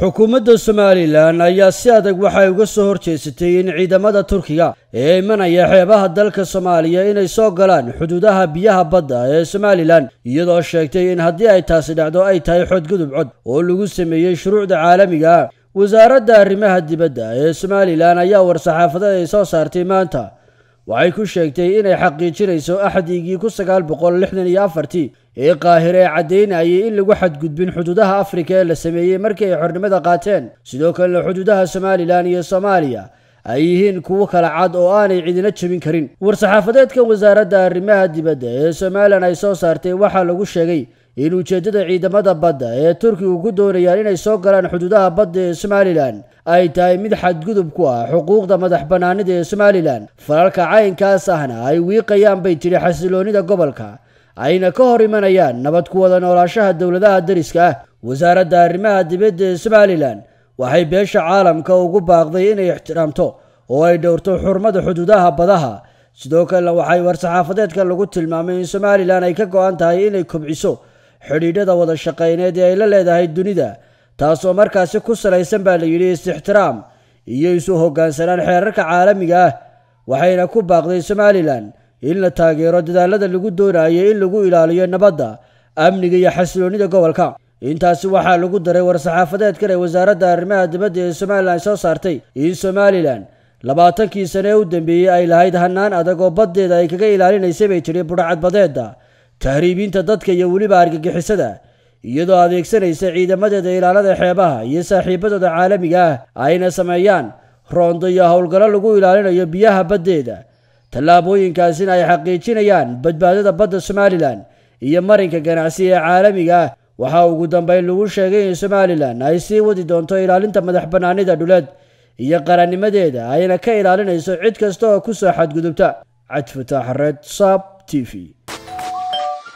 xukuumadda somalilan ayaa si adag waxay uga soo horjeesatay in ciidamada turkiga ee imanaya xeebaha dalka soomaaliya inay soo galaan xuduudaha biyaha badda ee somalilan iyadoo sheegtay in haddii ay taasi dhacdo ay tahay xodgudub cod oo lagu sameeyey shuruucda caalamiga ah. wasaaradda arrimaha dibadda ee somalilan ayaa war saxaafaded ay soo saartay maanta waxay ku sheegtay inay xaqiijinayso axdigii kun sagaal boqol lixdan iyo afartii ee qaahire ee caddaynayay in lagu xadgudbin xuduudaha afrika ee la sameeyey markii ay xornimada qaateen sidoo kalena xuduudaha somalilan iyo soomaaliya ay yihiin kuwo kala cad oo aanay cidina jabin karin war saxaafadeedka wasaaradda arrimaha dibadda ee somalilan ay soo saartay waxaa lagu sheegay in ujeeddada ciidamada badda ee turkigu ku doonayaan inay soo galaan xuduudaha badda ee somalilan ay tahay mid xadgudub ku ah xuquuqda madax bannaanida ee somalilan falalka caynkaas ahna ay wiiqayaan bay tiri xasiloonida gobolka ayna ka hor imanayaan nabad ku wada noolaashaha dowladaha dariska ah wasaaradda arrimaha dibadda ee somalilan waxay beesha caalamka ugu baaqday inay ixtiraamto oo ay dhowrto xurmada xuduudaha badaha sidoo kalena waxay war-saxaafadeedka lagu tilmaamay in somalilan ay ka go'an tahay inay kobciso xidhiidhada wada shaqayneed ee ay la leedahay dunida taasoo markaasi ku salaysan baa la yidhi is-ixtiraam iyo isu hoggaansanaan xeerarka caalamiga ah waxayna ku baaqday somalilan in la taageero dadaallada lagu doonayo in lagu ilaaliyo nabadda amniga iyo xasiloonida gobolka intaasi waxaa lagu daray war-saxaafadeed kale wasaaradda arrimaha dibadda ee somalilan soo saartay in somalilan labaatankii sane ee u dambeeyey ay lahayd hannaan adag oo baddeeda ay kaga ilaalinaysay bay tidhi budhacadbadeedda tahriibiinta dadka iyo weliba argagixisada iyadoo adeegsanaysa ciidamadeeda ilaalada xeebaha iyo saaxiibadooda caalamiga ah ayna sameeyaan roondo iyo howlgallo lagu ilaalinayo biyaha baddeeda tallaabooyinkaasina ay xaqiijinayaan badbaadada badda somalilan iyo marinka ganacsi ee caalamiga ah waxaa ugu dambayn lagu sheegay in somalilan ay sii wadi doonto ilaalinta madax bannaanida dhulad iyo qarannimadeeda ayna ka ilaalinayso cid kasta oo ku soo xadgudubta cadfutaax red sab t v